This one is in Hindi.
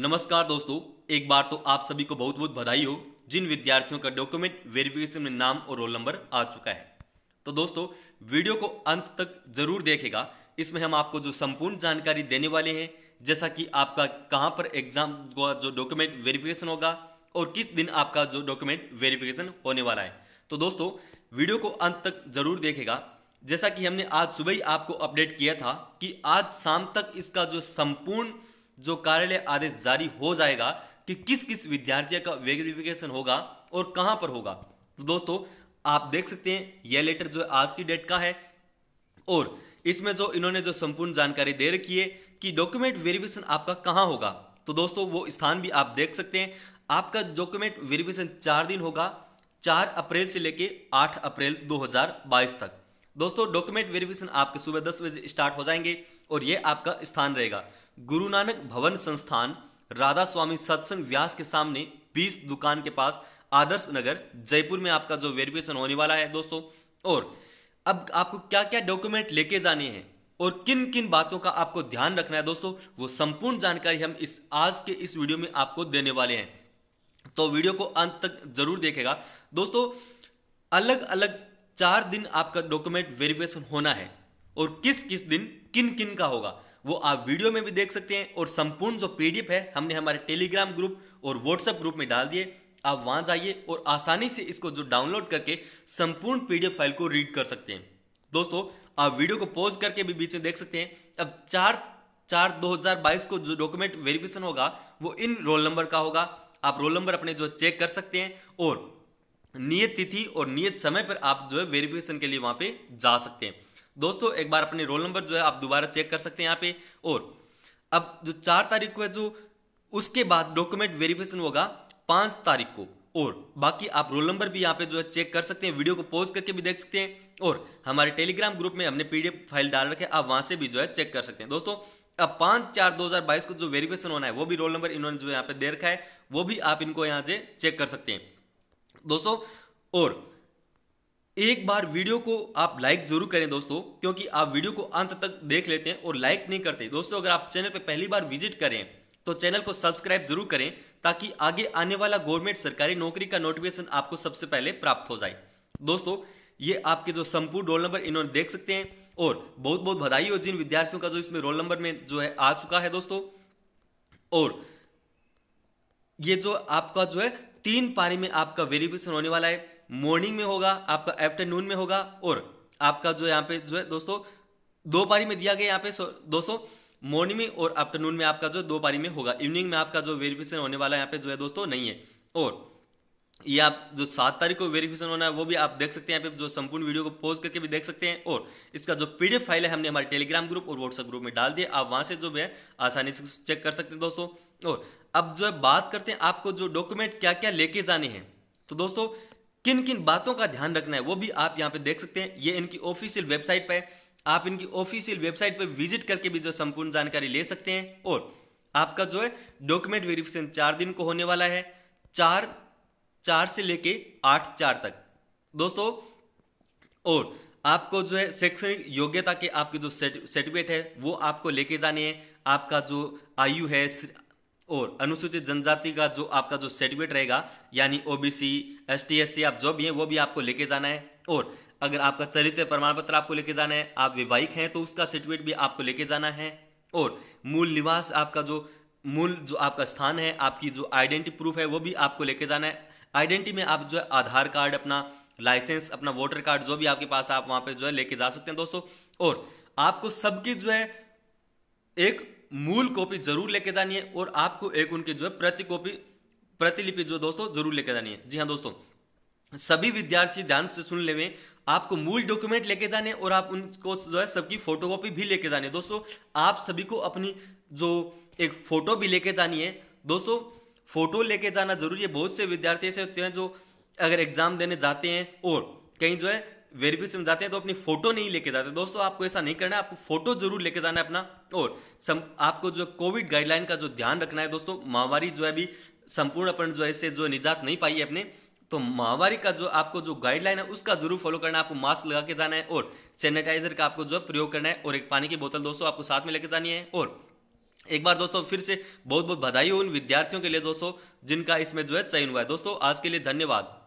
नमस्कार दोस्तों एक बार तो आप सभी को बहुत बहुत बधाई हो जिन विद्यार्थियों का डॉक्यूमेंट वेरिफिकेशन में नाम और रोल नंबर आ चुका है तो दोस्तों वीडियो को अंत तक जरूर देखेगा इसमें हम आपको जो संपूर्ण जानकारी देने वाले हैं जैसा कि आपका कहाँ पर एग्जाम का जो डॉक्यूमेंट वेरिफिकेशन होगा और किस दिन आपका जो डॉक्यूमेंट वेरिफिकेशन होने वाला है तो दोस्तों वीडियो को अंत तक जरूर देखेगा जैसा कि हमने आज सुबह ही आपको अपडेट किया था कि आज शाम तक इसका जो संपूर्ण जो कार्यालय आदेश जारी हो जाएगा कि किस किस विद्यार्थी का वेरिफिकेशन होगा और कहां पर होगा तो दोस्तों आप देख सकते हैं यह लेटर जो आज की डेट का है और इसमें जो इन्होंने जो संपूर्ण जानकारी दे रखी है कि डॉक्यूमेंट वेरिफिकेशन आपका कहां होगा तो दोस्तों वो स्थान भी आप देख सकते हैं आपका डॉक्यूमेंट वेरिफिकेशन चार दिन होगा चार अप्रैल से लेकर आठ अप्रैल दो तक दोस्तों डॉक्यूमेंट वेरिफिकेशन आपके सुबह दस बजे स्टार्ट हो जाएंगे और ये आपका स्थान रहेगा गुरु नानक भवन संस्थान राधा स्वामी सत्संग व्यास के सामने बीस दुकान के पास आदर्श नगर जयपुर में आपका जो वेरिफिकेशन होने वाला है दोस्तों और अब आपको क्या क्या डॉक्यूमेंट लेके जाने हैं और किन किन बातों का आपको ध्यान रखना है दोस्तों वो संपूर्ण जानकारी हम इस आज के इस वीडियो में आपको देने वाले हैं तो वीडियो को अंत तक जरूर देखेगा दोस्तों अलग अलग चार दिन आपका डॉक्यूमेंट वेरिफिकेशन होना है और किस किस दिन किन किन का होगा वो आप वीडियो में भी देख सकते हैं और संपूर्ण जो पीडीएफ है हमने हमारे टेलीग्राम ग्रुप और व्हाट्सएप ग्रुप में डाल दिए आप वहां जाइए और आसानी से इसको जो डाउनलोड करके संपूर्ण पीडीएफ फाइल को रीड कर सकते हैं दोस्तों आप वीडियो को पॉज करके भी बीच में देख सकते हैं अब चार चार 2022 को जो डॉक्यूमेंट वेरिफिकेशन होगा वो इन रोल नंबर का होगा आप रोल नंबर अपने जो चेक कर सकते हैं और नियत तिथि और नियत समय पर आप जो है वेरिफिकेशन के लिए वहां पे जा सकते हैं दोस्तों एक बार अपने रोल नंबर जो है आप दोबारा चेक कर सकते हैं यहाँ पे और अब जो चार तारीख को है जो उसके बाद डॉक्यूमेंट वेरिफिकेशन होगा पांच तारीख को और बाकी आप रोल नंबर भी यहाँ पे जो है चेक कर सकते हैं वीडियो को पॉज करके भी देख सकते हैं और हमारे टेलीग्राम ग्रुप में हमने पीडीएफ फाइल डाल रखे आप वहां से भी जो है चेक कर सकते हैं दोस्तों अब पांच चार दो हज़ार बाईस को जो वेरिफिकेशन होना है वो भी रोल नंबर इन्होंने जो यहाँ पे दे रखा है वो भी आप इनको यहाँ से चेक कर सकते हैं दोस्तों और एक बार वीडियो को आप लाइक जरूर करें दोस्तों क्योंकि आप वीडियो को अंत तक देख लेते हैं और लाइक नहीं करते दोस्तों अगर आप चैनल पर पहली बार विजिट करें तो चैनल को सब्सक्राइब जरूर करें ताकि आगे आने वाला गवर्नमेंट सरकारी नौकरी का नोटिफिकेशन आपको सबसे पहले प्राप्त हो जाए दोस्तों ये आपके जो संपूर्ण रोल नंबर इन्होंने देख सकते हैं और बहुत बहुत बधाई हो जिन विद्यार्थियों का जो इसमें रोल नंबर में जो है आ चुका है दोस्तों और ये जो आपका जो है तीन पारी में आपका वेरिफिकेशन होने वाला है मॉर्निंग में होगा आपका आफ्टरनून में होगा और आपका जो यहाँ पे जो है दोस्तों दो पारी में दिया गया यहाँ पे दोस्तों मॉर्निंग में और आफ्टरनून में आपका जो दो पारी में होगा इवनिंग में आपका जो वेरिफिकेशन होने वाला यहाँ पे जो है दोस्तों नहीं है और ये आप जो सात तारीख को वेरिफिकेशन होना है वो भी आप देख सकते हैं यहाँ पे जो संपूर्ण वीडियो को पोज करके भी देख सकते हैं और इसका जो पीडीएफ फाइल है हमने हमारे टेलीग्राम ग्रुप और व्हाट्सएप ग्रुप में डाल दिया आप वहां से जो है आसानी से चेक कर सकते हैं दोस्तों और अब जो है बात करते हैं आपको जो डॉक्यूमेंट क्या क्या लेके जाने हैं तो दोस्तों किन किन बातों का ध्यान रखना है वो भी आप यहाँ पे देख सकते हैं ये इनकी ऑफिशियल वेबसाइट पर आप इनकी ऑफिशियल वेबसाइट पर विजिट करके भी जो संपूर्ण जानकारी ले सकते हैं और आपका जो है डॉक्यूमेंट वेरिफिकेशन चार दिन को होने वाला है चार चार से लेके आठ चार तक दोस्तों और आपको जो है शैक्षणिक योग्यता के आपके जो सर्टिफिकेट है वो आपको लेके जाने हैं आपका जो आयु है और अनुसूचित जनजाति का जो आपका जो सर्टिफिकेट रहेगा यानी ओबीसी एस सी आप जो भी हैं वो भी आपको लेके जाना है और अगर आपका चरित्र प्रमाण पत्र आपको लेके जाना है आप विवाहिक हैं तो उसका सर्टिफिकेट भी आपको लेके जाना है और मूल निवास आपका जो मूल जो आपका स्थान है आपकी जो आइडेंटिटी प्रूफ है वो भी आपको लेके जाना है आइडेंटिटी में आप जो है आधार कार्ड अपना लाइसेंस अपना वोटर कार्ड जो भी आपके पास आप वहां पर जो है लेके जा सकते हैं दोस्तों और आपको सबकी जो है एक मूल कॉपी जरूर लेके जानी है और आपको एक उनकी जो है प्रति कॉपी प्रतिलिपि जो दोस्तों जरूर लेके जानी है जी हाँ दोस्तों सभी विद्यार्थी ध्यान से सुन ले आपको मूल डॉक्यूमेंट लेके जाने और आप उनको जो है सबकी फोटोकॉपी भी लेके जाने दोस्तों आप सभी को अपनी जो एक फोटो भी लेके जानी है दोस्तों फ़ोटो लेके जाना ज़रूरी है बहुत से विद्यार्थी ऐसे होते हैं जो अगर एग्ज़ाम देने जाते हैं और कहीं जो है वेरिफिकेशन जाते हैं तो अपनी फोटो नहीं लेके जाते दोस्तों आपको ऐसा नहीं करना है आपको फोटो जरूर लेके जाना है अपना और सम, आपको जो कोविड गाइडलाइन का जो ध्यान रखना है दोस्तों महामारी जो है अभी संपूर्ण अपन जो है इससे जो निजात नहीं पाई है अपने तो महामारी का जो आपको जो गाइडलाइन है उसका जरूर फॉलो करना है आपको मास्क लगा के जाना है और सैनिटाइजर का आपको जो है प्रयोग करना है और एक पानी की बोतल दोस्तों आपको साथ में लेके जानी है और एक बार दोस्तों फिर से बहुत बहुत बधाई हो उन विद्यार्थियों के लिए दोस्तों जिनका इसमें जो है चयन हुआ है दोस्तों आज के लिए धन्यवाद